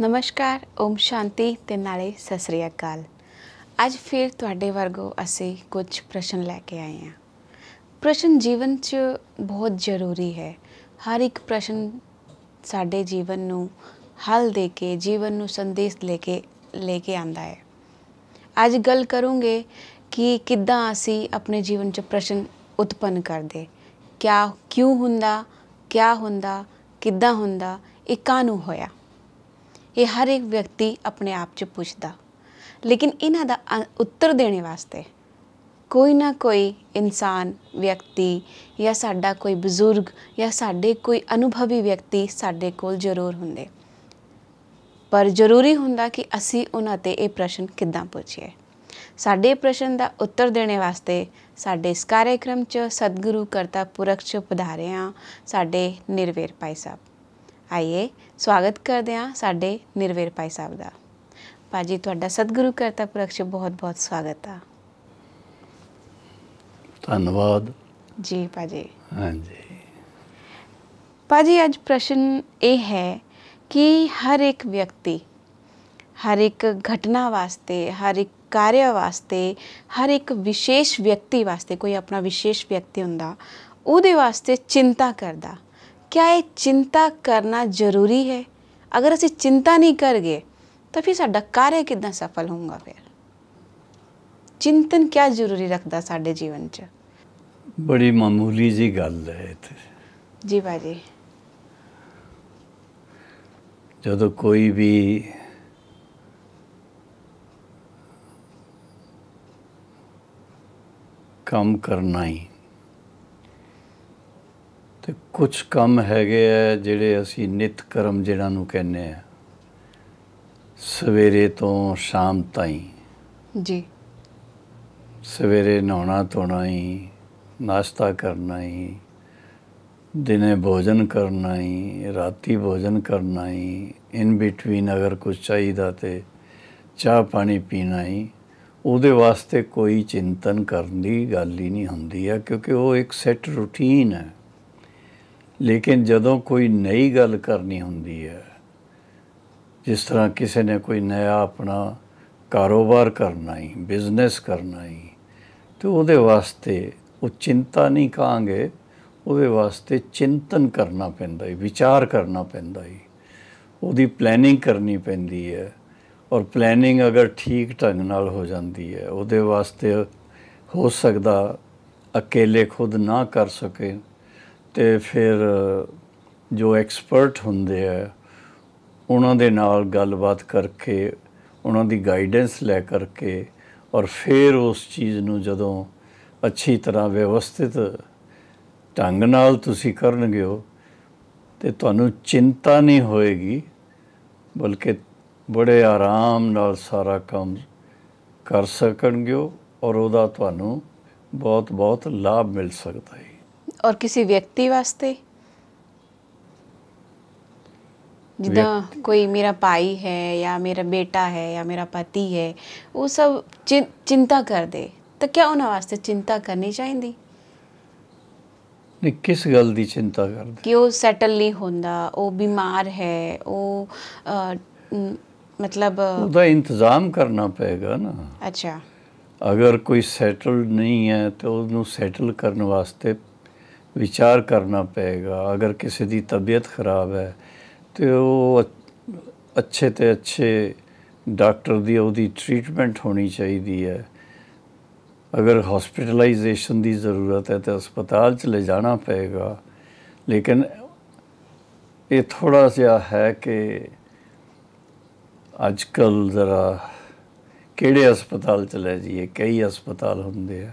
ਨਮਸਕਾਰ ਓਮ ਸ਼ਾਂਤੀ ਤੇ ਨਾਲੇ ਸਤਿ ਸ੍ਰੀ ਅਕਾਲ ਅੱਜ ਫਿਰ ਤੁਹਾਡੇ ਵਰਗੋ ਅਸੀਂ ਕੁਝ ਪ੍ਰਸ਼ਨ ਲੈ ਕੇ ਆਏ ਹਾਂ ਪ੍ਰਸ਼ਨ ਜੀਵਨ 'ਚ ਬਹੁਤ ਜ਼ਰੂਰੀ ਹੈ ਹਰ ਇੱਕ ਪ੍ਰਸ਼ਨ ਸਾਡੇ ਜੀਵਨ ਨੂੰ ਹੱਲ ਦੇ ਕੇ ਜੀਵਨ ਨੂੰ ਸੰਦੇਸ਼ ਲੈ ਕੇ ਲੈ ਕੇ ਆਂਦਾ ਹੈ ਅੱਜ ਗੱਲ ਕਰੂੰਗੇ ਕਿ ਕਿੱਦਾਂ ਅਸੀਂ ਆਪਣੇ ਜੀਵਨ 'ਚ ਪ੍ਰਸ਼ਨ ਉਤਪੰਨ ਕਰਦੇ ਕਿਆ ਕਿਉਂ ਹੁੰਦਾ ਕਿਆ ਹੁੰਦਾ ਕਿੱਦਾਂ ਹੁੰਦਾ ਇਹ ਕਾਨੂੰ ਹੋਇਆ ਇਹ ਹਰ ਇੱਕ ਵਿਅਕਤੀ ਆਪਣੇ ਆਪ 'ਚ ਪੁੱਛਦਾ ਲੇਕਿਨ ਇਹਨਾਂ ਦਾ ਉੱਤਰ ਦੇਣ ਵਾਸਤੇ ਕੋਈ ਨਾ ਕੋਈ ਇਨਸਾਨ ਵਿਅਕਤੀ ਜਾਂ ਸਾਡਾ ਕੋਈ ਬਜ਼ੁਰਗ ਜਾਂ ਸਾਡੇ ਕੋਈ ਅਨੁਭਵੀ ਵਿਅਕਤੀ ਸਾਡੇ ਕੋਲ ਜ਼ਰੂਰ ਹੁੰਦੇ ਪਰ ਜ਼ਰੂਰੀ ਹੁੰਦਾ ਕਿ ਅਸੀਂ ਉਹਨਾਂ ਤੇ ਇਹ ਪ੍ਰਸ਼ਨ ਕਿੱਦਾਂ ਪੁੱਛੀਏ ਸਾਡੇ ਪ੍ਰਸ਼ਨ ਦਾ ਉੱਤਰ ਦੇਣ ਵਾਸਤੇ ਸਾਡੇ ਇਸ ਕਾਰਜਕ੍ਰਮ 'ਚ ਸਤਿਗੁਰੂ ਕਰਤਾ ਪੁਰਖ 'ਚ ਪਧਾਰੇ ਆ ਸਾਡੇ ਨਿਰਵੇਰ ਪਾਈ ਸਾਹਿਬ ਆਈਏ ਸਵਾਗਤ ਕਰਦੇ ਹਾਂ ਸਾਡੇ ਨਿਰਵੇਰ ਪਾਈ ਸਾਹਿਬ ਦਾ ਪਾਜੀ ਤੁਹਾਡਾ ਸਤਿਗੁਰੂ ਕਰਤਾ ਪੁਰਖ ਚ ਬਹੁਤ ਬਹੁਤ ਸਵਾਗਤ ਆ ਧੰਨਵਾਦ ਜੀ ਪਾਜੀ ਹਾਂਜੀ ਪਾਜੀ ਅੱਜ ਪ੍ਰਸ਼ਨ ਇਹ ਹੈ ਕਿ ਹਰ ਇੱਕ ਵਿਅਕਤੀ ਹਰ ਇੱਕ ਘਟਨਾ ਵਾਸਤੇ ਹਰ ਇੱਕ ਕਾਰਜ ਵਾਸਤੇ ਹਰ ਇੱਕ ਵਿਸ਼ੇਸ਼ ਵਿਅਕਤੀ ਵਾਸਤੇ ਕੋਈ ਆਪਣਾ ਵਿਸ਼ੇਸ਼ ਵਿਅਕਤੀ ਹੁੰਦਾ ਉਹਦੇ ਵਾਸਤੇ ਚਿੰਤਾ ਕਰਦਾ ਕਿਆ ਇਹ ਚਿੰਤਾ ਕਰਨਾ ਜ਼ਰੂਰੀ ਹੈ ਅਗਰ ਅਸੀਂ ਚਿੰਤਾ ਨਹੀਂ ਕਰਗੇ ਤਾਂ ਫਿਰ ਸਾਡਾ ਕਾਰਜ ਕਿਦਾਂ ਸਫਲ ਹੋਊਗਾ ਫਿਰ ਚਿੰਤਨ ਕਿਆ ਜ਼ਰੂਰੀ ਰੱਖਦਾ ਸਾਡੇ ਜੀਵਨ 'ਚ ਬੜੀ ਮਾਮੂਲੀ ਜੀ ਗੱਲ ਹੈ ਤੇ ਜੀ ਬਾਜੀ ਜਦੋਂ ਕੋਈ ਵੀ ਕੰਮ ਕਰਨਾ ਹੀ ਤੇ ਕੁਝ ਕੰਮ ਹੈਗੇ ਆ ਜਿਹੜੇ ਅਸੀਂ ਨਿਤ ਕਰਮ ਜਿਹੜਾ ਨੂੰ ਕਹਿੰਨੇ ਆ ਸਵੇਰੇ ਤੋਂ ਸ਼ਾਮ ਤਾਈਂ ਜੀ ਸਵੇਰੇ ਨਹਾਉਣਾ ਧੋਣਾ ਹੀ ਨਾਸ਼ਤਾ ਕਰਨਾ ਹੀ ਦਿਨੇ ਭੋਜਨ ਕਰਨਾ ਹੀ ਰਾਤੀ ਭੋਜਨ ਕਰਨਾ ਹੀ ਇਨ ਬਿਟਵੀਨ ਅਗਰ ਕੁਝ ਚਾਹੀਦਾ ਤੇ ਚਾਹ ਪਾਣੀ ਪੀਣਾ ਹੀ ਉਹਦੇ ਵਾਸਤੇ ਕੋਈ ਚਿੰਤਨ ਕਰਨ ਦੀ ਗੱਲ ਹੀ ਨਹੀਂ ਹੁੰਦੀ ਆ ਕਿਉਂਕਿ ਉਹ ਇੱਕ ਸੈੱਟ ਰੁਟੀਨ ਹੈ ਲੇਕਿਨ ਜਦੋਂ ਕੋਈ ਨਈ ਗੱਲ ਕਰਨੀ ਹੁੰਦੀ ਹੈ ਜਿਸ ਤਰ੍ਹਾਂ ਕਿਸੇ ਨੇ ਕੋਈ ਨਵਾਂ ਆਪਣਾ ਕਾਰੋਬਾਰ ਕਰਨਾ ਹੈ ਬਿਜ਼ਨਸ ਕਰਨਾ ਹੈ ਤੇ ਉਹਦੇ ਵਾਸਤੇ ਉਹ ਚਿੰਤਾ ਨਹੀਂ ਕਾਂਗੇ ਉਹਦੇ ਵਾਸਤੇ ਚਿੰਤਨ ਕਰਨਾ ਪੈਂਦਾ ਹੈ ਵਿਚਾਰ ਕਰਨਾ ਪੈਂਦਾ ਹੈ ਉਹਦੀ ਪਲੈਨਿੰਗ ਕਰਨੀ ਪੈਂਦੀ ਹੈ ਔਰ ਪਲੈਨਿੰਗ ਅਗਰ ਠੀਕ ਢੰਗ ਨਾਲ ਹੋ ਜਾਂਦੀ ਹੈ ਉਹਦੇ ਵਾਸਤੇ ਹੋ ਸਕਦਾ ਇਕੱਲੇ ਖੁਦ ਨਾ ਕਰ ਸਕੇ ਤੇ ਫਿਰ ਜੋ ਐਕਸਪਰਟ ਹੁੰਦੇ ਆ ਉਹਨਾਂ ਦੇ ਨਾਲ ਗੱਲਬਾਤ ਕਰਕੇ ਉਹਨਾਂ ਦੀ ਗਾਈਡੈਂਸ ਲੈ ਕਰਕੇ ਔਰ ਫਿਰ ਉਸ ਚੀਜ਼ ਨੂੰ ਜਦੋਂ ਅੱਛੀ ਤਰ੍ਹਾਂ ਵਿਵਸਥਿਤ ਢੰਗ ਨਾਲ ਤੁਸੀਂ ਕਰਨਗੇ ਉਹ ਤੇ ਤੁਹਾਨੂੰ ਚਿੰਤਾ ਨਹੀਂ ਹੋਏਗੀ ਬਲਕਿ ਬੜੇ ਆਰਾਮ ਨਾਲ ਸਾਰਾ ਕੰਮ ਕਰ ਸਕਣਗੇ ਔਰ ਉਹਦਾ ਤੁਹਾਨੂੰ ਬਹੁਤ ਬਹੁਤ ਲਾਭ ਮਿਲ ਸਕਦਾ ਹੈ ਔਰ ਕਿਸੇ ਵਿਅਕਤੀ ਵਾਸਤੇ ਜਿੱਦਾਂ ਕੋਈ ਮੇਰਾ ਭਾਈ ਹੈ ਜਾਂ ਮੇਰਾ ਬੇਟਾ ਹੈ ਜਾਂ ਮੇਰਾ ਪਤੀ ਹੈ ਉਹ ਸਭ ਚਿੰਤਾ ਕਰਦੇ ਤਾਂ ਕਿਆ ਉਹਨਾਂ ਵਾਸਤੇ ਚਿੰਤਾ ਕਰਨੀ ਚਾਹੀਦੀ ਨੇ ਕਿਸ ਗੱਲ ਦੀ ਚਿੰਤਾ ਕਰਦੇ ਕਿ ਉਹ ਸੈਟਲ ਨਹੀਂ ਹੁੰਦਾ ਉਹ ਬਿਮਾਰ ਹੈ ਉਹ ਮਤਲਬ ਉਹਦਾ ਇੰਤਜ਼ਾਮ ਕਰਨਾ ਪਏਗਾ ਨਾ ਅੱਛਾ ਅਗਰ ਕੋਈ ਸੈਟਲ ਨਹੀਂ ਹੈ ਤਾਂ ਉਹਨੂੰ ਸੈਟਲ ਕਰਨ ਵਾਸਤੇ ਵਿਚਾਰ ਕਰਨਾ ਪਏਗਾ ਅਗਰ ਕਿਸੇ ਦੀ ਤਬੀਅਤ ਖਰਾਬ ਹੈ ਤੇ ਉਹ ਅੱਛੇ ਤੇ ਅੱਛੇ ਡਾਕਟਰ ਦੀ ਉਹਦੀ ਟ੍ਰੀਟਮੈਂਟ ਹੋਣੀ ਚਾਹੀਦੀ ਹੈ ਅਗਰ ਹਸਪੀਟਲਾਈਜੇਸ਼ਨ ਦੀ ਜ਼ਰੂਰਤ ਹੈ ਤਾਂ ਹਸਪਤਾਲ ਚ ਲੈ ਜਾਣਾ ਪਏਗਾ ਲੇਕਿਨ ਇਹ ਥੋੜਾ ਜਿਹਾ ਹੈ ਕਿ ਅੱਜ ਕੱਲ ਜ਼ਰਾ ਕਿਹੜੇ ਹਸਪਤਾਲ ਚ ਲੈ ਜਾਈਏ ਕਈ ਹਸਪਤਾਲ ਹੁੰਦੇ ਆ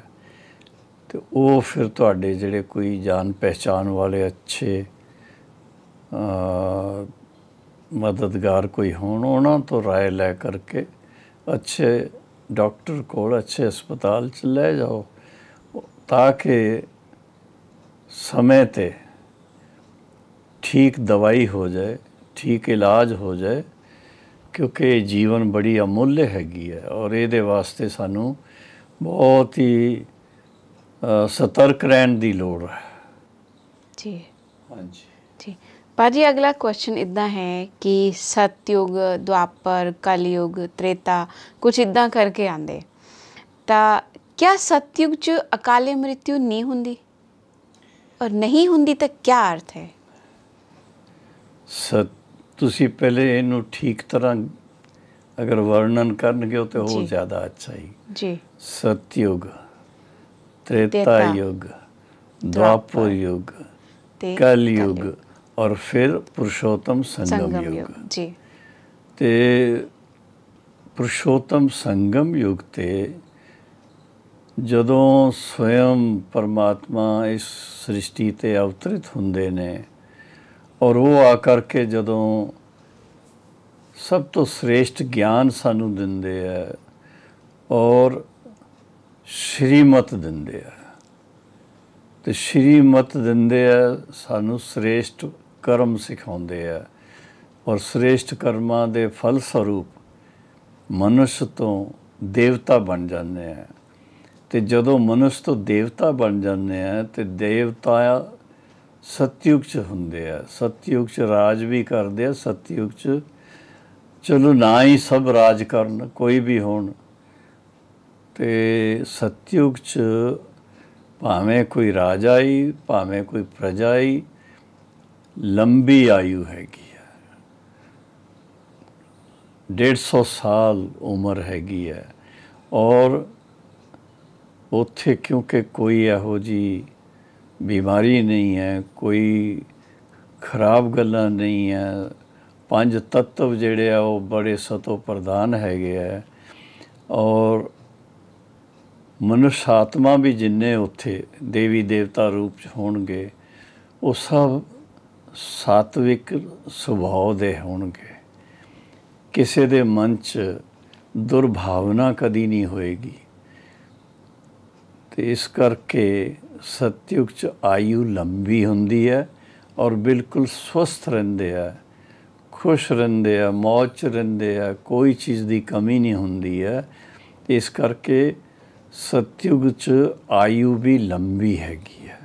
ਤੇ ਉਹ ਫਿਰ ਤੁਹਾਡੇ ਜਿਹੜੇ ਕੋਈ ਜਾਣ ਪਹਿਚਾਨ ਵਾਲੇ ਅੱਛੇ ਮਦਦਗਾਰ ਕੋਈ ਹੋਣ ਉਹਨਾਂ ਤੋਂ رائے ਲੈ ਕਰਕੇ ਅੱਛੇ ਡਾਕਟਰ ਕੋਲ ਅੱਛੇ ਹਸਪਤਾਲ ਚ ਲੈ ਜਾਓ ਤਾਂ ਕਿ ਸਮੇਂ ਤੇ ਠੀਕ ਦਵਾਈ ਹੋ ਜਾਏ ਠੀਕ ਇਲਾਜ ਹੋ ਜਾਏ ਕਿਉਂਕਿ ਜੀਵਨ ਬੜੀ ਅਮੁੱਲ ਹੈਗੀ ਹੈ ਔਰ ਇਹਦੇ ਵਾਸਤੇ ਸਾਨੂੰ ਬਹੁਤ ਹੀ ਸਤਰਕ ਰਹਿਣ ਦੀ ਲੋੜ ਹੈ ਜੀ ਹਾਂਜੀ ਜੀ ਪਾਜੀ ਅਗਲਾ ਕੁਐਸਚਨ ਇਦਾਂ ਹੈ ਕਿ ਸਤਯੁਗ ਦੁਆਪਰ ਕਲਯੁਗ ਤ੍ਰੇਤਾ ਕੁਝ ਇਦਾਂ ਕਰਕੇ ਆਂਦੇ ਤਾਂ ਕਿਆ ਸਤਯੁਗ ਚ ਅਕਾਲੇ ਮ੍ਰਿਤਿਉ ਨਹੀਂ ਹੁੰਦੀ ਔਰ ਨਹੀਂ ਹੁੰਦੀ ਤਾਂ ਕੀ ਅਰਥ ਹੈ ਸਤ ਤੁਸੀਂ ਪਹਿਲੇ ਇਹਨੂੰ ਠੀਕ ਤਰ੍ਹਾਂ ਅਗਰ ਵਰਣਨ ਕਰਨਗੇ ਤਾਂ ਉਹ ਜ਼ਿਆਦਾ ਅੱਛਾ ਹੀ ਜੀ ਸਤਯੁਗ त्रेता युग द्वापर युग ਕਲ ਯੁਗ ਔਰ ਫਿਰ ਪੁਰਸ਼ੋਤਮ ਸੰਗਮ ਯੁਗ ਜੀ ਤੇ ਪੁਰਸ਼ੋਤਮ ਸੰਗਮ ਯੁਗ ਤੇ ਜਦੋਂ ਸਵയം ਪਰਮਾਤਮਾ ਇਸ ਸ੍ਰਿਸ਼ਟੀ ਤੇ ਅਵਤਰਿਤ ਹੁੰਦੇ ਨੇ ਔਰ ਉਹ ਆ ਕਰਕੇ ਜਦੋਂ ਸਭ ਤੋਂ ਸ੍ਰੇਸ਼ਟ ਗਿਆਨ ਸਾਨੂੰ ਦਿੰਦੇ ਆ ਔਰ ਸ਼੍ਰੀਮਤ ਦਿੰਦੇ ਆ ਤੇ ਸ਼੍ਰੀਮਤ ਦਿੰਦੇ ਆ ਸਾਨੂੰ ਸ੍ਰੇਸ਼ਟ ਕਰਮ ਸਿਖਾਉਂਦੇ ਆ ਔਰ ਸ੍ਰੇਸ਼ਟ ਕਰਮਾਂ ਦੇ ਫਲ ਸਰੂਪ ਮਨੁਸ਼ ਤੋਂ ਦੇਵਤਾ ਬਣ ਜਾਂਦੇ ਆ ਤੇ ਜਦੋਂ ਮਨੁਸ਼ ਤੋਂ ਦੇਵਤਾ ਬਣ ਜਾਂਦੇ ਆ ਤੇ ਦੇਵਤਾ ਸਤਿਯੁਗ ਚ ਹੁੰਦੇ ਆ ਸਤਿਯੁਗ ਚ ਰਾਜ ਵੀ ਕਰਦੇ ਆ ਸਤਿਯੁਗ ਚ ਚਲੋ ਨਾ ਹੀ ਸਭ ਰਾਜ ਕਰਨ ਕੋਈ ਵੀ ਹੋਣ ਤੇ ਸਤਯੁਗ 'ਚ ਭਾਵੇਂ ਕੋਈ ਰਾਜਾ ਹੀ ਭਾਵੇਂ ਕੋਈ ਪ੍ਰਜਾ ਹੀ ਲੰਬੀ ਆਯੂ ਹੈਗੀ ਹੈ 150 ਸਾਲ ਉਮਰ ਹੈਗੀ ਹੈ ਔਰ ਉੱਥੇ ਕਿਉਂਕਿ ਕੋਈ ਇਹੋ ਜੀ ਬਿਮਾਰੀ ਨਹੀਂ ਹੈ ਕੋਈ ਖਰਾਬ ਗੱਲਾਂ ਨਹੀਂ ਹੈ ਪੰਜ ਤਤਵ ਜਿਹੜੇ ਆ ਉਹ ਬੜੇ ਸਤੋ ਪ੍ਰਧਾਨ ਹੈਗੇ ਆ ਔਰ ਮਨੁਸ਼ਾਤਮਾ ਵੀ ਜਿੰਨੇ ਉੱਥੇ ਦੇਵੀ ਦੇਵਤਾ ਰੂਪ ਚ ਹੋਣਗੇ ਉਹ ਸਭ ਸਾਤਵਿਕ ਸੁਭਾਅ ਦੇ ਹੋਣਗੇ ਕਿਸੇ ਦੇ ਮਨ 'ਚ ਦੁਰਭਾਵਨਾ ਕਦੀ ਨਹੀਂ ਹੋਏਗੀ ਤੇ ਇਸ ਕਰਕੇ ਸਤਿਯੁਗ 'ਚ ਆਯੂ ਲੰਬੀ ਹੁੰਦੀ ਹੈ ਔਰ ਬਿਲਕੁਲ ਸਵਸਥ ਰਹਿੰਦੇ ਆ ਖੁਸ਼ ਰਹਿੰਦੇ ਆ ਮੌਜ ਰਹਿੰਦੇ ਆ ਕੋਈ ਚੀਜ਼ ਦੀ ਕਮੀ ਨਹੀਂ ਹੁੰਦੀ ਹੈ ਇਸ ਕਰਕੇ ਸਤਯੁਗ 'ਚ ਆਯੂ ਵੀ ਲੰਬੀ ਹੈਗੀ ਹੈ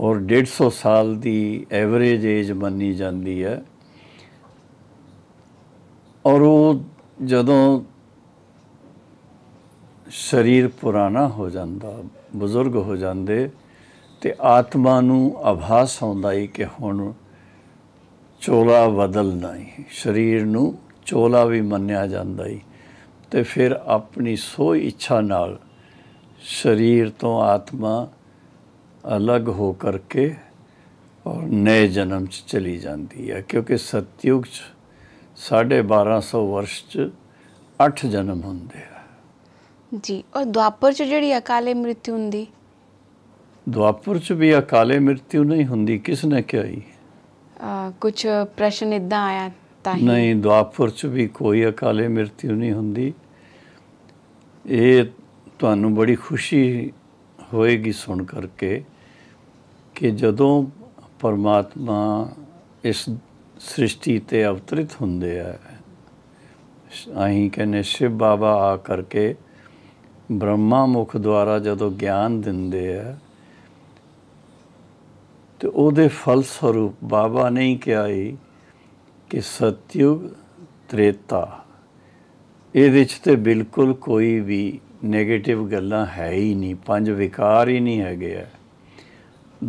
ਔਰ 150 ਸਾਲ ਦੀ ਐਵਰੇਜ ਏਜ ਮੰਨੀ ਜਾਂਦੀ ਹੈ ਔਰ ਉਹ ਜਦੋਂ ਸਰੀਰ ਪੁਰਾਣਾ ਹੋ ਜਾਂਦਾ ਬਜ਼ੁਰਗ ਹੋ ਜਾਂਦੇ ਤੇ ਆਤਮਾ ਨੂੰ ਆਭਾਸ ਆਉਂਦਾ ਹੈ ਕਿ ਹੁਣ ਚੋਲਾ ਬਦਲ ਨਹੀਂ ਸਰੀਰ ਨੂੰ ਚੋਲਾ ਵੀ ਮੰਨਿਆ ਜਾਂਦਾ ਹੈ ਤੇ ਫਿਰ ਆਪਣੀ ਸੋਈ ਇੱਛਾ ਨਾਲ ਸਰੀਰ ਤੋਂ ਆਤਮਾ ਅਲੱਗ ਹੋ ਕਰਕੇ ਔਰ ਨਏ ਜਨਮ 'ਚ ਚਲੀ ਜਾਂਦੀ ਹੈ ਕਿਉਂਕਿ ਸਤਯੁਗ 'ਚ 1250 ਵਰਸ਼ 'ਚ 8 ਜਨਮ ਹੁੰਦੇ ਆ ਜੀ ਔਰ ਦੁਆਪਰ 'ਚ ਜਿਹੜੀ ਅਕਾਲੇ ਮ੍ਰਿਤਿਉ ਹੁੰਦੀ ਦੁਆਪਰ 'ਚ ਵੀ ਅਕਾਲੇ ਮ੍ਰਿਤਿਉ ਨਹੀਂ ਹੁੰਦੀ ਕਿਸ ਨੇ ਕਿਹਾ ਆ ਕੁਝ ਪ੍ਰਸ਼ਨ ਇਦਾਂ ਆਇਆ ਤਾਂ ਨਹੀਂ ਦੁਆਪਰ 'ਚ ਵੀ ਕੋਈ ਅਕਾਲੇ ਮ੍ਰਿਤਿਉ ਨਹੀਂ ਹੁੰਦੀ ਇਹ ਤੁਹਾਨੂੰ ਬੜੀ ਖੁਸ਼ੀ ਹੋਏਗੀ ਸੁਣ ਕਰਕੇ ਕਿ ਜਦੋਂ ਪਰਮਾਤਮਾ ਇਸ ਸ੍ਰਿਸ਼ਟੀ ਤੇ ਅਵਤਰਿਤ ਹੁੰਦੇ ਆ ਆਹੀਂ ਕਹਿੰਦੇ ਸ਼ਿਵ ਬਾਬਾ ਆ ਕਰਕੇ ਬ੍ਰਹਮਾ ਮੁਖ ਦੁਆਰਾ ਜਦੋਂ ਗਿਆਨ ਦਿੰਦੇ ਆ ਤੇ ਉਹਦੇ ਫਲ ਸਰੂਪ ਬਾਬਾ ਨਹੀਂ ਕਿਹਾ ਕਿ ਸਤਯੁਗ ਤ੍ਰੇਤਾ ਇਹਦੇ 'ਚ ਤੇ ਬਿਲਕੁਲ ਕੋਈ ਵੀ 네ਗੇਟਿਵ ਗੱਲਾਂ ਹੈ ਹੀ ਨਹੀਂ ਪੰਜ ਵਿਕਾਰ ਹੀ ਨਹੀਂ ਹੈਗੇ ਆ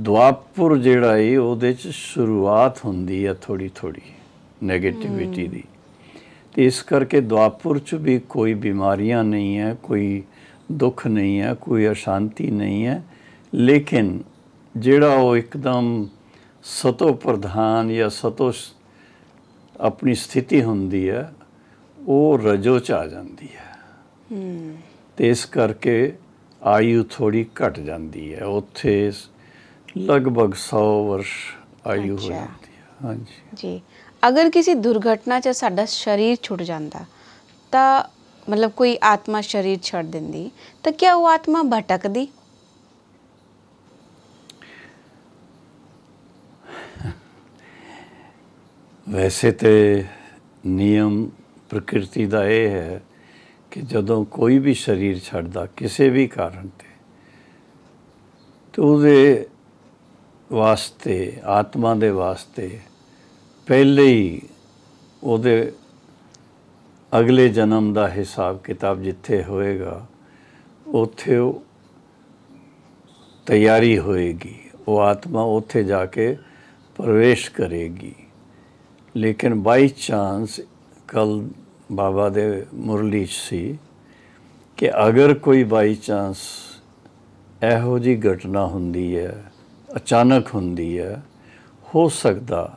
ਦੁਆਪੁਰ ਜਿਹੜਾ ਏ ਉਹਦੇ 'ਚ ਸ਼ੁਰੂਆਤ ਹੁੰਦੀ ਆ ਥੋੜੀ ਥੋੜੀ 네ਗੇਟਿਵਿਟੀ ਦੀ ਤੇ ਇਸ ਕਰਕੇ ਦੁਆਪੁਰ 'ਚ ਵੀ ਕੋਈ ਬਿਮਾਰੀਆਂ ਨਹੀਂ ਹੈ ਕੋਈ ਦੁੱਖ ਨਹੀਂ ਹੈ ਕੋਈ ਅਸ਼ਾਂਤੀ ਨਹੀਂ ਹੈ ਲੇਕਿਨ ਜਿਹੜਾ ਉਹ ਇੱਕਦਮ ਸਤੋ ਪ੍ਰਧਾਨ ਜਾਂ ਸਤੋ ਆਪਣੀ ਸਥਿਤੀ ਹੁੰਦੀ ਹੈ ਉਹ ਰਜੋ ਚ ਆ ਜਾਂਦੀ ਹੈ ਹੂੰ ਤੇ ਇਸ ਕਰਕੇ ਆਯੂ ਥੋੜੀ ਘਟ ਜਾਂਦੀ ਹੈ ਉੱਥੇ ਲਗਭਗ 100 ਵਰਸ਼ ਆਯੂ ਹੋ ਜਾਂਦੀ ਹੈ ਹਾਂਜੀ ਜੀ ਅਗਰ ਕਿਸੇ ਦੁਰਘਟਨਾ 'ਚ ਸਾਡਾ ਸਰੀਰ ਛੁੱਟ ਜਾਂਦਾ ਤਾਂ ਮਤਲਬ ਕੋਈ ਆਤਮਾ ਸਰੀਰ ਛੱਡ ਦਿੰਦੀ ਤਾਂ ਕਿਆ ਉਹ ਆਤਮਾ ਭਟਕਦੀ ਵੈਸੇ ਤੇ ਨਿਯਮ ਪ੍ਰਕਿਰਤੀ ਦਾ ਇਹ ਹੈ ਕਿ ਜਦੋਂ ਕੋਈ ਵੀ ਸਰੀਰ ਛੱਡਦਾ ਕਿਸੇ ਵੀ ਕਾਰਨ ਤੇ ਤੇ ਉਹਦੇ ਵਾਸਤੇ ਆਤਮਾ ਦੇ ਵਾਸਤੇ ਪਹਿਲੇ ਹੀ ਉਹਦੇ ਅਗਲੇ ਜਨਮ ਦਾ ਹਿਸਾਬ ਕਿਤਾਬ ਜਿੱਥੇ ਹੋਏਗਾ ਉੱਥੇ ਉਹ ਤਿਆਰੀ ਹੋਏਗੀ ਉਹ ਆਤਮਾ ਉੱਥੇ ਜਾ ਕੇ ਪ੍ਰਵੇਸ਼ ਕਰੇਗੀ ਲੇਕਿਨ ਬਾਈ ਚਾਂਸ ਕੱਲ ਬਾਬਾ ਦੇ ਮੁਰਲੀ ਚ ਸੀ ਕਿ ਅਗਰ ਕੋਈ ਬਾਈ ਚਾਂਸ ਇਹੋ ਜੀ ਘਟਨਾ ਹੁੰਦੀ ਹੈ ਅਚਾਨਕ ਹੁੰਦੀ ਹੈ ਹੋ ਸਕਦਾ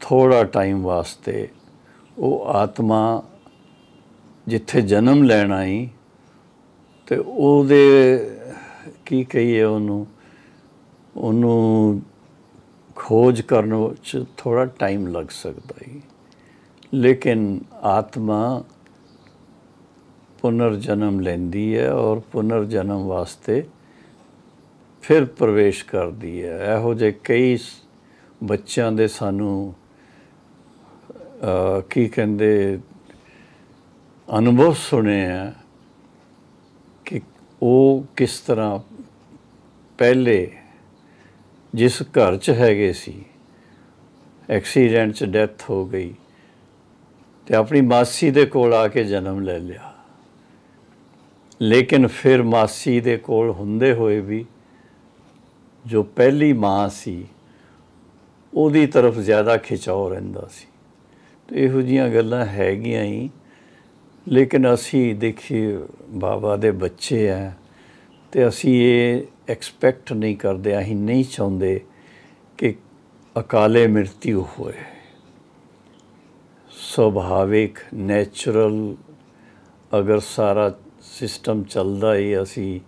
ਥੋੜਾ ਟਾਈਮ ਵਾਸਤੇ ਉਹ ਆਤਮਾ ਜਿੱਥੇ ਜਨਮ ਲੈਣ ਆਈ ਤੇ ਉਹਦੇ ਕੀ ਕਹੀਏ ਉਹਨੂੰ ਉਹਨੂੰ ਖੋਜ ਕਰਨ ਵਿੱਚ ਥੋੜਾ ਟਾਈਮ ਲੱਗ ਸਕਦਾ ਹੈ ਲੇਕਿਨ ਆਤਮਾ ਪੁਨਰ ਜਨਮ ਲੈਂਦੀ ਹੈ ਔਰ ਪੁਨਰ ਜਨਮ ਵਾਸਤੇ ਫਿਰ ਪ੍ਰਵੇਸ਼ ਕਰਦੀ ਹੈ ਇਹੋ ਜੇ ਕਈ ਬੱਚਿਆਂ ਦੇ ਸਾਨੂੰ ਕੀ ਕਹਿੰਦੇ ਅਨੁਭਵ ਸੁਣੇ ਆ ਕਿ ਉਹ ਕਿਸ ਤਰ੍ਹਾਂ ਪਹਿਲੇ ਜਿਸ ਘਰ 'ਚ ਹੈਗੇ ਸੀ ਐਕਸੀਡੈਂਟ 'ਚ ਡੈਥ ਹੋ ਗਈ ਤੇ ਆਪਣੀ ਮਾਸੀ ਦੇ ਕੋਲ ਆ ਕੇ ਜਨਮ ਲੈ ਲਿਆ ਲੇਕਿਨ ਫਿਰ ਮਾਸੀ ਦੇ ਕੋਲ ਹੁੰਦੇ ਹੋਏ ਵੀ ਜੋ ਪਹਿਲੀ ਮਾਂ ਸੀ ਉਹਦੀ ਤਰਫ ਜ਼ਿਆਦਾ ਖਿਚਾਓ ਰਹਿੰਦਾ ਸੀ ਤੇ ਇਹੋ ਜੀਆਂ ਗੱਲਾਂ ਹੈਗੀਆਂ ਹੀ ਲੇਕਿਨ ਅਸੀਂ ਦੇਖੀ ਬਾਬਾ ਦੇ ਬੱਚੇ ਆ ਤੇ ਅਸੀਂ ਇਹ ਐਕਸਪੈਕਟ ਨਹੀਂ ਕਰਦੇ ਅਸੀਂ ਨਹੀਂ ਚਾਹੁੰਦੇ ਕਿ ਅਕਾਲੇ ਮਰਤੀ ਹੋਏ ਸੁਭਾਵਿਕ ਨੇਚਰਲ ਅਗਰ ਸਾਰਾ ਸਿਸਟਮ ਚੱਲਦਾ ਹੀ ਅਸੀਂ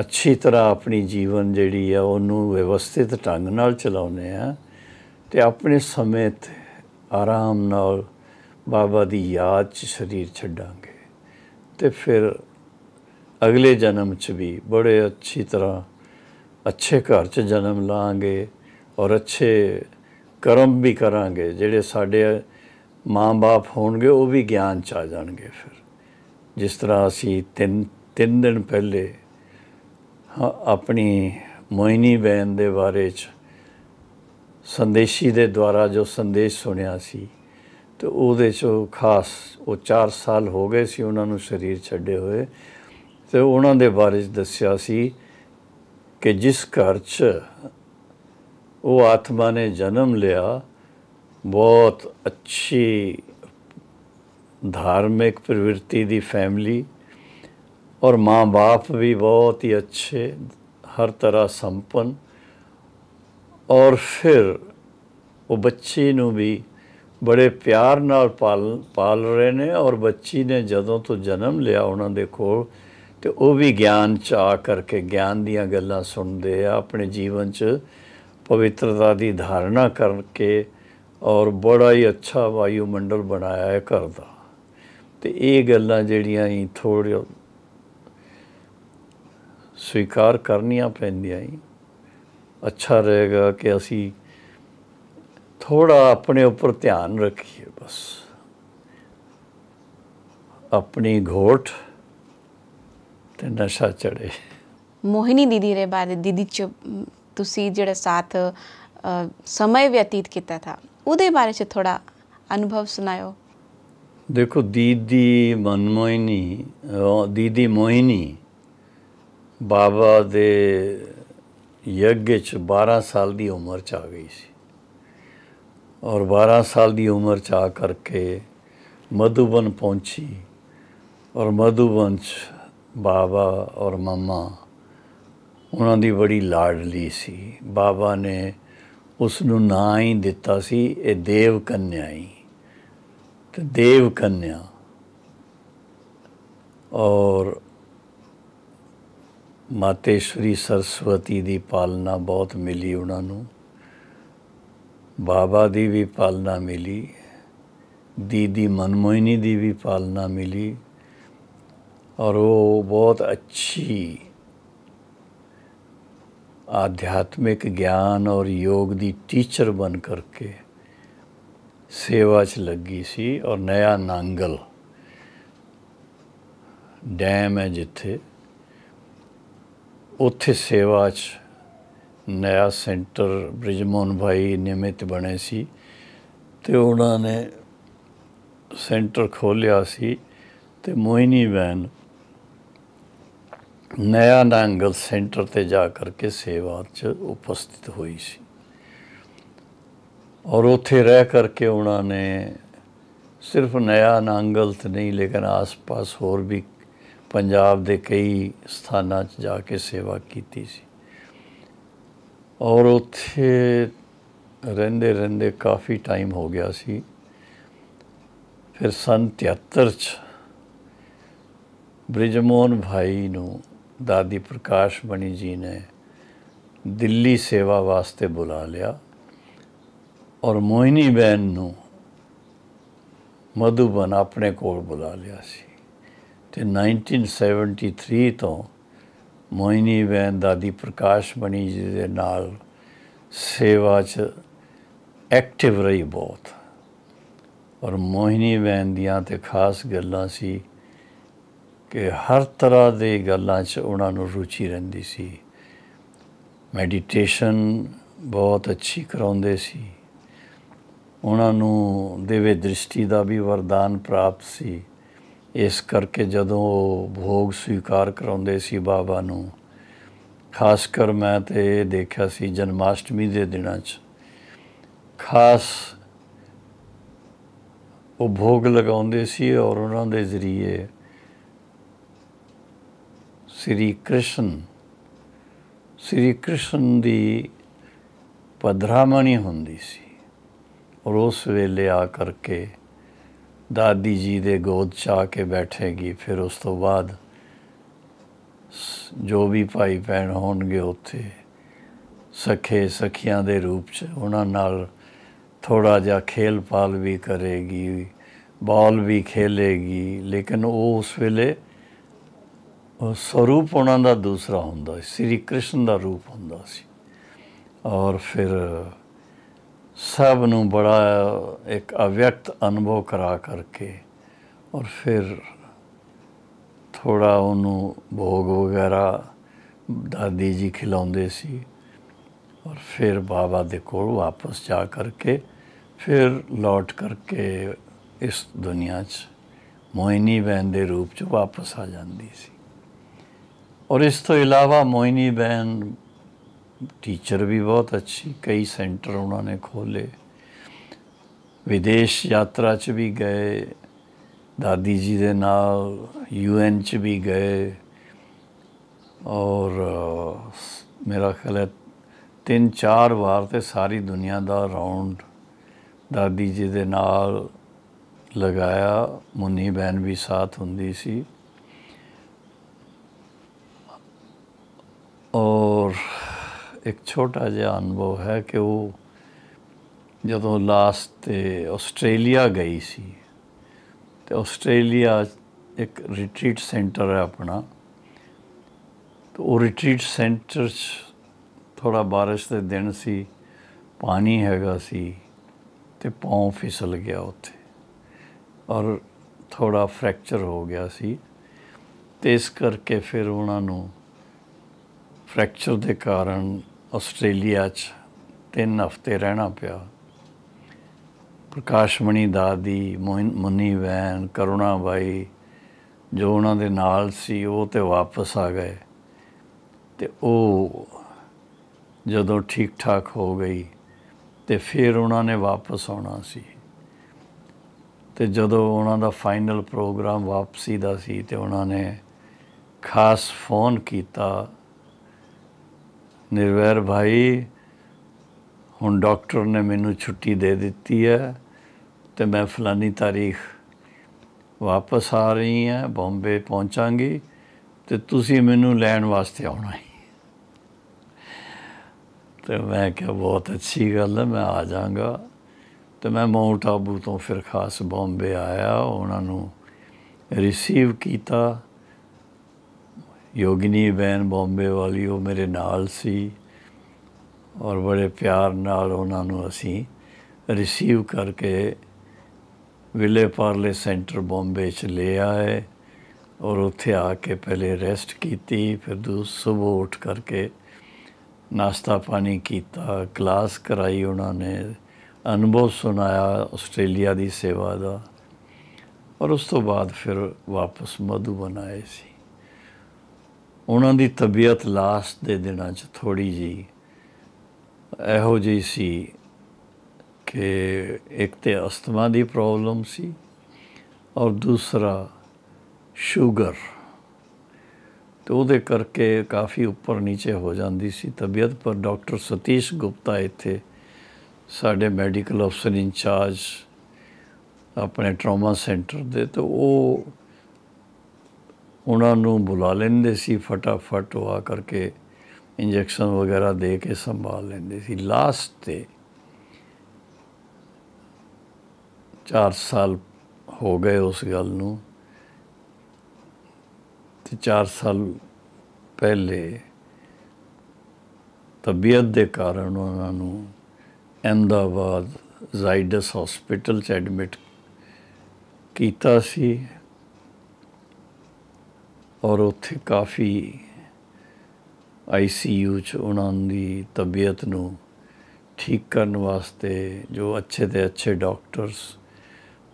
ਅੱਛੀ ਤਰ੍ਹਾਂ ਆਪਣੀ ਜੀਵਨ ਜਿਹੜੀ ਆ ਉਹਨੂੰ ਵਿਵਸਥਿਤ ਢੰਗ ਨਾਲ ਚਲਾਉਨੇ ਆ ਤੇ ਆਪਣੇ ਸਮੇਂ ਤੇ ਆਰਾਮ ਨਾਲ ਬਾਬਾ ਦੀ ਯਾਦ 'ਚ ਸਰੀਰ ਛੱਡਾਂਗੇ ਤੇ ਫਿਰ ਅਗਲੇ ਜਨਮ 'ਚ ਵੀ ਬੜੇ ਅੱਛੀ ਤਰ੍ਹਾਂ ਅੱਛੇ ਘਰ 'ਚ ਜਨਮ ਲਾਂਗੇ ਔਰ ਅੱਛੇ ਕਰਮ ਵੀ ਕਰਾਂਗੇ ਜਿਹੜੇ ਸਾਡੇ ਮਾਂ-ਬਾਪ ਹੋਣਗੇ ਉਹ ਵੀ ਗਿਆਨ ਚ ਆ ਜਾਣਗੇ ਫਿਰ ਜਿਸ ਤਰ੍ਹਾਂ ਅਸੀਂ ਤਿੰਨ ਤਿੰਨ ਦਿਨ ਪਹਿਲੇ ਆਪਣੀ ਮੋਇਨੀ ਬੈਨ ਦੇ ਬਾਰੇ ਚ ਸੰਦੇਸ਼ੀ ਦੇ ਦੁਆਰਾ ਜੋ ਸੰਦੇਸ਼ ਸੁਣਿਆ ਸੀ ਤੇ ਉਹਦੇ ਚੋਂ ਖਾਸ ਉਹ 4 ਸਾਲ ਹੋ ਗਏ ਸੀ ਉਹਨਾਂ ਨੂੰ ਸਰੀਰ ਛੱਡੇ ਹੋਏ ਤੇ ਉਹਨਾਂ ਦੇ ਬਾਰੇ ਚ ਦੱਸਿਆ ਸੀ ਕਿ ਜਿਸ ਘਰ ਚ ਉਹ ਆਤਮਾ ਨੇ ਜਨਮ ਲਿਆ ਬਹੁਤ ਅੱਛੀ ਧਾਰਮਿਕ ਪ੍ਰਵਿਰਤੀ ਦੀ ਫੈਮਿਲੀ ਔਰ ਮਾਂ-ਬਾਪ ਵੀ ਬਹੁਤ ਹੀ ਅੱਛੇ ਹਰ ਤਰ੍ਹਾਂ ਸੰਪਨ ਔਰ ਫਿਰ ਉਹ ਬੱਚੀ ਨੂੰ ਵੀ ਬੜੇ ਪਿਆਰ ਨਾਲ ਪਾਲ ਪਾਲ ਰਹੇ ਨੇ ਔਰ ਬੱਚੀ ਨੇ ਜਦੋਂ ਤੋਂ ਜਨਮ ਲਿਆ ਉਹਨਾਂ ਦੇ ਕੋਲ ਤੇ ਉਹ ਵੀ ਗਿਆਨ ਚਾਹ ਕਰਕੇ ਗਿਆਨ ਦੀਆਂ ਗੱਲਾਂ ਸੁਣਦੇ ਆ ਆਪਣੇ ਜੀਵਨ 'ਚ ਪਵਿੱਤਰਤਾ ਦੀ ਧਾਰਨਾ ਕਰਕੇ ਔਰ ਬੜਾ ਹੀ ਅੱਛਾ ਵਾਯੂ ਮੰਡਲ ਬਣਾਇਆ ਹੈ ਘਰ ਦਾ ਤੇ ਇਹ ਗੱਲਾਂ ਜਿਹੜੀਆਂ ਹੀ ਥੋੜੀ ਸਵੀਕਾਰ ਕਰਨੀਆਂ ਪੈਂਦੀਆਂ ਹੀ ਅੱਛਾ ਰਹੇਗਾ ਕਿ ਅਸੀਂ ਥੋੜਾ ਆਪਣੇ ਉੱਪਰ ਧਿਆਨ ਰੱਖੀਏ ਬਸ ਆਪਣੀ ਘੋਟ ਤੇ ਨਸ਼ਾ ਚੜੇ ਮੋਹਿਨੀ ਦੀਦੀ ਦੇ ਬਾਰੇ ਦੀਦੀ ਚ ਤੁਸੀਂ ਜਿਹੜਾ ਸਾਥ ਸਮੇਂ ਵਿਅਤੀਤ ਕੀਤਾ ਥਾ ਉਹਦੇ ਬਾਰੇ ਚ ਥੋੜਾ ਅਨੁਭਵ ਸੁਣਾਓ ਦੇਖੋ ਦੀਦੀ ਮਨਮੋਇਨੀ ਦੀਦੀ ਮੋਇਨੀ ਬਾਬਾ ਦੇ ਯੱਗ ਚ 12 ਸਾਲ ਦੀ ਉਮਰ ਚ ਆ ਗਈ ਸੀ ਔਰ 12 ਸਾਲ ਦੀ ਉਮਰ ਚ ਆ ਕਰਕੇ ਮਧੂਬਨ ਪਹੁੰਚੀ ਔਰ ਮਧੂਬਨ ਚ ਬਾਬਾ ਔਰ ਮਮਾ ਉਹਨਾਂ ਦੀ ਬੜੀ ਲਾਡਲੀ ਸੀ ਬਾਬਾ ਨੇ ਉਸ ਨੂੰ ਨਾਂ ਹੀ ਦਿੱਤਾ ਸੀ ਇਹ ਦੇਵ ਕੰਨਿਆ ਹੀ ਤੇ ਦੇਵ ਕੰਨਿਆ ਔਰ ਮਾਤੇਸ਼ਵਰੀ ਸਰਸਵਤੀ ਦੀ ਪਾਲਣਾ ਬਹੁਤ ਮਿਲੀ ਉਹਨਾਂ ਨੂੰ ਬਾਬਾ ਦੀ ਵੀ ਪਾਲਣਾ ਮਿਲੀ ਦੀਦੀ ਮਨਮੋਹਿਨੀ ਦੀ ਵੀ ਪਾਲਣਾ ਮਿਲੀ ਔਰ ਉਹ ਬਹੁਤ ਅੱਛੀ आध्यात्मिक ਗਿਆਨ ਔਰ ਯੋਗ ਦੀ ਟੀਚਰ ਬਣ ਕਰਕੇ ਸੇਵਾ 'ਚ ਲੱਗੀ ਸੀ ਔਰ ਨਇਆ ਨਾਂਗਲ ਡੈਮ ਹੈ ਜਿੱਥੇ ਉੱਥੇ ਸੇਵਾ 'ਚ ਨਇਆ ਸੈਂਟਰ ਬ੍ਰਿਜਮੋਨ ਭਾਈ ਨਿਯਮਿਤ ਬਣੇ ਸੀ ਤੇ ਉਹਨਾਂ ਨੇ ਸੈਂਟਰ ਖੋਲਿਆ ਸੀ ਤੇ ਮੋਹਿਨੀ ਬੈਨ ਨਇਆ ਨੰਗਲ ਸੈਂਟਰ ਤੇ ਜਾ ਕਰਕੇ ਸੇਵਾ 'ਚ ਉਪਸਥਿਤ ਹੋਈ ਸੀ ਔਰ ਉਥੇ ਰਹਿ ਕਰਕੇ ਉਹਨਾਂ ਨੇ ਸਿਰਫ ਨਇਆ ਨੰਗਲ ਤੇ ਨਹੀਂ ਲੇਕਿਨ ਆਸ-ਪਾਸ ਹੋਰ ਵੀ ਪੰਜਾਬ ਦੇ ਕਈ ਸਥਾਨਾਂ 'ਚ ਜਾ ਕੇ ਸੇਵਾ ਕੀਤੀ ਸੀ ਔਰ ਉਥੇ ਰਹਿੰਦੇ ਰਹਿੰਦੇ ਕਾਫੀ ਟਾਈਮ ਹੋ ਗਿਆ ਸੀ ਫਿਰ ਸਨ 73 ਚ ਬ੍ਰਿਜਮੋਨ ਭਾਈ ਨੂੰ ਦਾਦੀ ਪ੍ਰਕਾਸ਼ ਬਣੀ ਜੀ ਨੇ ਦਿੱਲੀ ਸੇਵਾ ਵਾਸਤੇ ਬੁਲਾ ਲਿਆ ਔਰ ਮੋਹਿਨੀ ਬੈਨ ਨੂੰ ਮਧੂਬਨ ਆਪਣੇ ਕੋਲ ਬੁਲਾ ਲਿਆ ਸੀ ਤੇ 1973 ਤੋਂ ਮੋਹਿਨੀ ਬੈਨ ਦਾਦੀ ਪ੍ਰਕਾਸ਼ ਬਣੀ ਜੀ ਦੇ ਨਾਲ ਸੇਵਾ 'ਚ ਐਕਟਿਵ ਰਹੀ ਬਹੁਤ ਔਰ ਮੋਹਿਨੀ ਬੈਨ ਦੀਆਂ ਤੇ ਖਾਸ ਗੱਲਾਂ ਸੀ ਕਿ ਹਰ ਤਰ੍ਹਾਂ ਦੇ ਗੱਲਾਂ 'ਚ ਉਹਨਾਂ ਨੂੰ ਰੁਚੀ ਰਹਿੰਦੀ ਸੀ ਮੈਡੀਟੇਸ਼ਨ ਬਹੁਤ ਅੱਛੀ ਕਰਾਉਂਦੇ ਸੀ ਉਹਨਾਂ ਨੂੰ ਦੇਵੇ ਦ੍ਰਿਸ਼ਟੀ ਦਾ ਵੀ ਵਰਦਾਨ ਪ੍ਰਾਪਤ ਸੀ ਇਸ ਕਰਕੇ ਜਦੋਂ ਉਹ ਭੋਗ ਸਵੀਕਾਰ ਕਰਾਉਂਦੇ ਸੀ ਬਾਬਾ ਨੂੰ ਖਾਸ ਕਰ ਮੈਂ ਤੇ ਦੇਖਿਆ ਸੀ ਜਨਮਾਸ਼ਟਮੀ ਦੇ ਦਿਨਾਂ 'ਚ ਖਾਸ ਉਹ ਭੋਗ ਲਗਾਉਂਦੇ ਸੀ ਔਰ ਉਹਨਾਂ ਦੇ ਜ਼ਰੀਏ ਸ੍ਰੀ ਕ੍ਰਿਸ਼ਨ ਸ੍ਰੀ ਕ੍ਰਿਸ਼ਨ ਦੀ ਪਧਰਾਮਣੀ ਹੁੰਦੀ ਸੀ ਔਰ ਉਸ ਵੇਲੇ ਆ ਕਰਕੇ ਦਾਦੀ ਜੀ ਦੇ ਗੋਦ 'ਚ ਆ ਕੇ ਬੈਠੇਗੀ ਫਿਰ ਉਸ ਤੋਂ ਬਾਅਦ ਜੋ ਵੀ ਭਾਈ ਭੈਣ ਹੋਣਗੇ ਉੱਥੇ ਸਖੇ ਸਖੀਆਂ ਦੇ ਰੂਪ 'ਚ ਉਹਨਾਂ ਨਾਲ ਥੋੜਾ ਜਿਹਾ ਖੇਲ ਪਾਲ ਵੀ ਕਰੇਗੀ ਬਾਲ ਵੀ ਖੇਲੇਗੀ ਲੇਕਿਨ ਉਹ ਉਸ ਵੇਲੇ ਸਰੂਪ ਉਹਨਾਂ ਦਾ ਦੂਸਰਾ ਹੁੰਦਾ ਸੀ ਸ੍ਰੀ ਕ੍ਰਿਸ਼ਨ ਦਾ ਰੂਪ ਹੁੰਦਾ ਸੀ ਔਰ ਫਿਰ ਸਭ ਨੂੰ ਬੜਾ ਇੱਕ ਅਵਿਅਕਤ ਅਨੁਭਵ ਕਰਾ ਕਰਕੇ ਔਰ ਫਿਰ ਥੋੜਾ ਉਹਨੂੰ ਭੋਗ ਵਗੈਰਾ ਦਾਦੀ ਜੀ ਖਿਲਾਉਂਦੇ ਸੀ ਔਰ ਫਿਰ ਬਾਬਾ ਦੇ ਕੋਲ ਵਾਪਸ ਜਾ ਕਰਕੇ ਫਿਰ ਲੌਟ ਕਰਕੇ ਇਸ ਦੁਨੀਆ 'ਚ ਮੋਇਨੀ ਬੈਨ ਰੂਪ 'ਚ ਵਾਪਸ ਆ ਜਾਂਦੀ ਸੀ ਔਰ ਇਸ ਤੋਂ ਇਲਾਵਾ ਮੋਇਨੀ ਬੈਨ ਟੀਚਰ ਵੀ ਬਹੁਤ ਅੱਛੀ ਕਈ ਸੈਂਟਰ ਉਹਨਾਂ ਨੇ ਖੋਲੇ ਵਿਦੇਸ਼ ਯਾਤਰਾ 'ਚ ਵੀ ਗਏ ਦਾਦੀ ਜੀ ਦੇ ਨਾਲ ਯੂਐਨ 'ਚ ਵੀ ਗਏ ਔਰ ਮੇਰਾ ਖਿਆਲ ਹੈ ਤਿੰਨ ਚਾਰ ਵਾਰ ਤੇ ਸਾਰੀ ਦੁਨੀਆ ਦਾ ਰਾਉਂਡ ਦਾਦੀ ਜੀ ਦੇ ਨਾਲ ਲਗਾਇਆ ਮੁੰਨੀ ਬੈਨ ਵੀ ਸਾਥ ਹੁੰਦੀ ਸੀ ਔਰ ਇੱਕ ਛੋਟਾ ਜਿਹਾ ਅਨੁਭਵ ਹੈ ਕਿ ਉਹ ਜਦੋਂ ਲਾਸਟ ਤੇ ਆਸਟ੍ਰੇਲੀਆ ਗਈ ਸੀ ਤੇ ਆਸਟ੍ਰੇਲੀਆ ਇੱਕ ਰਿਟਰੀਟ ਸੈਂਟਰ ਹੈ ਆਪਣਾ ਤੇ ਉਹ ਰਿਟਰੀਟ ਸੈਂਟਰ 'ਚ ਥੋੜਾ بارش ਦੇ ਦਿਨ ਸੀ ਪਾਣੀ ਹੈਗਾ ਸੀ ਤੇ ਪਾਉ ਫਿਸਲ ਗਿਆ ਉੱਥੇ ਔਰ ਥੋੜਾ ਫ੍ਰੈਕਚਰ ਹੋ ਗਿਆ ਸੀ ਤੇ ਇਸ ਕਰਕੇ ਫਿਰ ਉਹਨਾਂ ਨੂੰ ਫ੍ਰੈਕਚਰ ਦੇ ਕਾਰਨ ਆਸਟ੍ਰੇਲੀਆ 'ਚ 3 ਹਫ਼ਤੇ ਰਹਿਣਾ ਪਿਆ ਪ੍ਰਕਾਸ਼ਮਣੀ ਦਾਦੀ ਮੁਨੀ ਵੈਨ ਕਰੁਣਾ ਬਾਈ ਜੋ ਉਹਨਾਂ ਦੇ ਨਾਲ ਸੀ ਉਹ ਤੇ ਵਾਪਸ ਆ ਗਏ ਤੇ ਉਹ ਜਦੋਂ ਠੀਕ ਠਾਕ ਹੋ ਗਈ ਤੇ ਫਿਰ ਉਹਨਾਂ ਨੇ ਵਾਪਸ ਆਉਣਾ ਸੀ ਤੇ ਜਦੋਂ ਉਹਨਾਂ ਦਾ ਫਾਈਨਲ ਪ੍ਰੋਗਰਾਮ ਵਾਪਸੀ ਦਾ ਸੀ ਤੇ ਉਹਨਾਂ ਨੇ ਖਾਸ ਫੋਨ ਕੀਤਾ ਨਿਰਵੈਰ ਭਾਈ ਹੁਣ ਡਾਕਟਰ ਨੇ ਮੈਨੂੰ ਛੁੱਟੀ ਦੇ ਦਿੱਤੀ ਹੈ ਤੇ ਮੈਂ ਫਲਾਨੀ ਤਾਰੀਖ ਵਾਪਸ ਆ ਰਹੀ ਹਾਂ ਬੰਬੇ ਪਹੁੰਚਾਂਗੀ ਤੇ ਤੁਸੀਂ ਮੈਨੂੰ ਲੈਣ ਵਾਸਤੇ ਆਉਣਾ ਹੈ ਤੇ ਮੈਂ ਕਿਹਾ ਬਹੁਤ ਅੱਛੀ ਗੱਲ ਹੈ ਮੈਂ ਆ ਜਾਾਂਗਾ ਤੇ ਮੈਂ ਮਾਊਂਟ ਆਬੂ ਤੋਂ ਫਿਰ ਖਾਸ ਬੰਬੇ ਆਇਆ ਉਹਨਾਂ ਨੂੰ ਰਿਸੀਵ ਕੀਤਾ ਯੋਗਿਨੀ ਬੈਨ ਬੰਬੇ ਵਾਲੀ ਉਹ ਮੇਰੇ ਨਾਲ ਸੀ ਔਰ ਬੜੇ ਪਿਆਰ ਨਾਲ ਉਹਨਾਂ ਨੂੰ ਅਸੀਂ ਰਿਸੀਵ ਕਰਕੇ ਵਿਲੇ ਪਾਰਲੇ ਸੈਂਟਰ ਬੰਬੇ 'ਚ ਲੈ ਆਏ ਔਰ ਉੱਥੇ ਆ ਕੇ ਪਹਿਲੇ ਰੈਸਟ ਕੀਤੀ ਫਿਰ ਦੂਸ ਸਵੇਰ ਉੱਠ ਕਰਕੇ ਨਾਸ਼ਤਾ ਪਾਣੀ ਕੀਤਾ ਕਲਾਸ ਕਰਾਈ ਉਹਨਾਂ ਨੇ ਅਨੁਭਵ ਸੁਣਾਇਆ ਆਸਟ੍ਰੇਲੀਆ ਦੀ ਸੇਵਾ ਦਾ ਔਰ ਉਸ ਤੋਂ ਬਾਅਦ ਫਿਰ ਵਾਪਸ ਮਧੂ ਬਣਾਏ ਸੀ ਉਹਨਾਂ ਦੀ ਤਬੀਅਤ ਲਾਸਟ ਦੇ ਦਿਨਾਂ 'ਚ ਥੋੜੀ ਜੀ ਇਹੋ ਜਿਹੀ ਸੀ ਕਿ ਇੱਕ ਤੇ ਅਸਥਮਾ ਦੀ ਪ੍ਰੋਬਲਮ ਸੀ ਔਰ ਦੂਸਰਾ ਸ਼ੂਗਰ ਤੇ ਉਹਦੇ ਕਰਕੇ ਕਾਫੀ ਉੱਪਰ ਨੀਚੇ ਹੋ ਜਾਂਦੀ ਸੀ ਤਬੀਅਤ ਪਰ ਡਾਕਟਰ ਸਤੀਸ਼ ਗੁਪਤਾ ਇੱਥੇ ਸਾਡੇ ਮੈਡੀਕਲ ਅਫਸਰ ਇਨਚਾਰਜ ਆਪਣੇ ਟਰਾਮਾ ਸੈਂਟਰ ਦੇ ਤੇ ਉਹ ਉਹਨਾਂ ਨੂੰ ਬੁਲਾ ਲੈਂਦੇ ਸੀ ਫਟਾਫਟ ਉਹ ਆ ਕਰਕੇ ਇੰਜੈਕਸ਼ਨ ਵਗੈਰਾ ਦੇ ਕੇ ਸੰਭਾਲ ਲੈਂਦੇ ਸੀ ਲਾਸਟ ਤੇ 4 ਸਾਲ ਹੋ ਗਏ ਉਸ ਗੱਲ ਨੂੰ ਤੇ 4 ਸਾਲ ਪਹਿਲੇ ਤਬੀਅਤ ਦੇ ਕਾਰਨ ਉਹਨਾਂ ਨੂੰ ਅਹਿਮਦਾਬਾਦ ਜ਼ਾਇਡਸ ਹਸਪੀਟਲ 'ਚ ਐਡਮਿਟ ਕੀਤਾ ਸੀ ਔਰ ਉੱਥੇ ਕਾਫੀ ਆਈਸੀਯੂ 'ਚ ਉਹਨਾਂ ਦੀ ਤਬੀਅਤ ਨੂੰ ਠੀਕ ਕਰਨ ਵਾਸਤੇ ਜੋ ਅੱਛੇ ਤੇ ਅੱਛੇ ਡਾਕਟਰਸ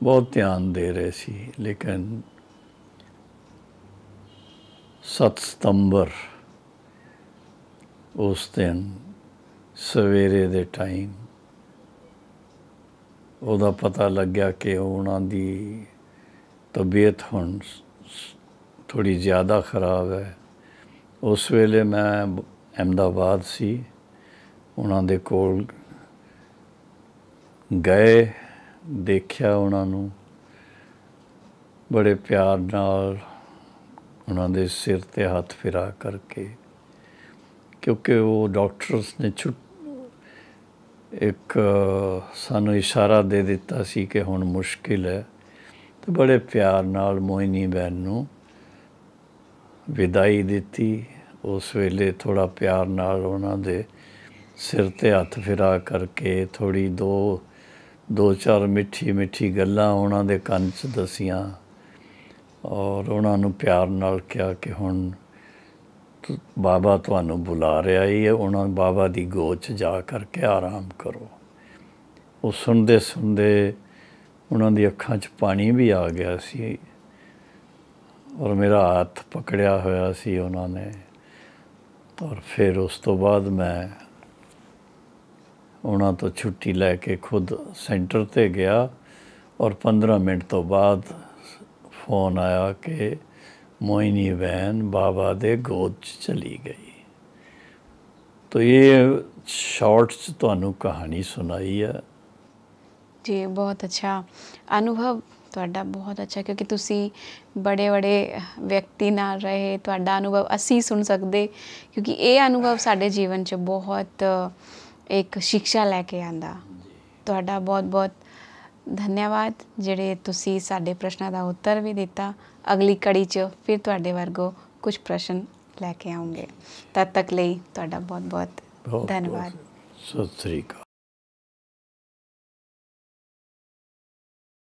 ਬਹੁਤ ਧਿਆਨ ਦੇ ਰਹੇ ਸੀ ਲੇਕਿਨ 7 ਸਤੰਬਰ ਉਸ ਦਿਨ ਸਵੇਰੇ ਦੇ ਟਾਈਮ ਉਹਦਾ ਪਤਾ ਲੱਗਿਆ ਕਿ ਉਹਨਾਂ ਦੀ ਤਬੀਅਤ ਹੁਣ ਥੋੜੀ ਜ਼ਿਆਦਾ ਖਰਾਬ ਹੈ ਉਸ ਵੇਲੇ ਮੈਂ ਅਹਿਮਦਾਬਾਦ ਸੀ ਉਹਨਾਂ ਦੇ ਕੋਲ ਗਏ ਦੇਖਿਆ ਉਹਨਾਂ ਨੂੰ ਬੜੇ ਪਿਆਰ ਨਾਲ ਉਹਨਾਂ ਦੇ ਸਿਰ ਤੇ ਹੱਥ ਫਿਰਾ ਕਰਕੇ ਕਿਉਂਕਿ ਉਹ ਡਾਕਟਰਸ ਨੇ ਛੁੱਟ ਇੱਕ ਸਾਨੂੰ ਇਸ਼ਾਰਾ ਦੇ ਦਿੱਤਾ ਸੀ ਕਿ ਹੁਣ ਮੁਸ਼ਕਿਲ ਹੈ ਤੇ ਬੜੇ ਪਿਆਰ ਨਾਲ ਮੋਇਨੀ ਬੈਨ ਨੂੰ ਵਿਦਾਈ ਦਿੱਤੀ ਉਸ ਵੇਲੇ ਥੋੜਾ ਪਿਆਰ ਨਾਲ ਉਹਨਾਂ ਦੇ ਸਿਰ ਤੇ ਹੱਥ ਫਿਰਾ ਕਰਕੇ ਥੋੜੀ ਦੋ ਦੋ ਚਾਰ ਮਿੱਠੀ ਮਿੱਠੀ ਗੱਲਾਂ ਉਹਨਾਂ ਦੇ ਕੰਨ 'ਚ ਦਸੀਆਂ ਔਰ ਉਹਨਾਂ ਨੂੰ ਪਿਆਰ ਨਾਲ ਕਿਹਾ ਕਿ ਹੁਣ ਬਾਬਾ ਤੁਹਾਨੂੰ ਬੁਲਾ ਰਿਹਾ ਹੈ ਉਹਨਾਂ ਬਾਬਾ ਦੀ ਗੋਦ 'ਚ ਜਾ ਕਰਕੇ ਆਰਾਮ ਕਰੋ ਉਹ ਸੁਣਦੇ ਸੁਣਦੇ ਉਹਨਾਂ ਦੀ ਅੱਖਾਂ 'ਚ ਪਾਣੀ ਵੀ ਆ ਗਿਆ ਸੀ ਔਰ ਮੇਰਾ ਹੱਥ ਪਕੜਿਆ ਹੋਇਆ ਸੀ ਉਹਨਾਂ ਨੇ ਔਰ ਫਿਰ ਉਸ ਤੋਂ ਬਾਅਦ ਮੈਂ ਉਹਨਾਂ ਤੋਂ ਛੁੱਟੀ ਲੈ ਕੇ ਖੁਦ ਸੈਂਟਰ ਤੇ ਗਿਆ ਔਰ 15 ਮਿੰਟ ਤੋਂ ਬਾਅਦ ਫੋਨ ਆਇਆ ਕਿ मोहिनी बहन बाबा दे गोद चली गई तो ये शॉर्ट ਤੁਹਾਨੂੰ ਕਹਾਣੀ ਸੁਣਾਈ ਹੈ जी बहुत अच्छा अनुभव ਤੁਹਾਡਾ ਬਹੁਤ ਅੱਛਾ ਕਿਉਂਕਿ ਤੁਸੀਂ ਬੜੇ ਬੜੇ ਵਿਅਕਤੀ ਨਾਲ ਰਹੇ ਤੁਹਾਡਾ ਅਨੁਭਵ ਅਸੀਂ ਸੁਣ ਸਕਦੇ ਕਿਉਂਕਿ ਇਹ ਅਨੁਭਵ ਸਾਡੇ ਜੀਵਨ 'ਚ ਬਹੁਤ ਇੱਕ ਸਿੱਖਿਆ ਲੈ ਕੇ ਆਂਦਾ ਤੁਹਾਡਾ ਬਹੁਤ ਬਹੁਤ ਧੰਨਵਾਦ ਜਿਹੜੇ ਤੁਸੀਂ ਸਾਡੇ ਪ੍ਰਸ਼ਨਾਂ ਦਾ ਉੱਤਰ ਵੀ ਦਿੱਤਾ ਅਗਲੀ ਕੜੀ 'ਚ ਫਿਰ ਤੁਹਾਡੇ ਵਰਗੋ ਕੁਝ ਪ੍ਰਸ਼ਨ ਲੈ ਕੇ ਆਉਂਗੇ ਤਦ ਤੱਕ ਲਈ ਤੁਹਾਡਾ ਬਹੁਤ ਬਹੁਤ ਧੰਨਵਾਦ ਸਤਿ ਸ੍ਰੀ ਅਕਾਲ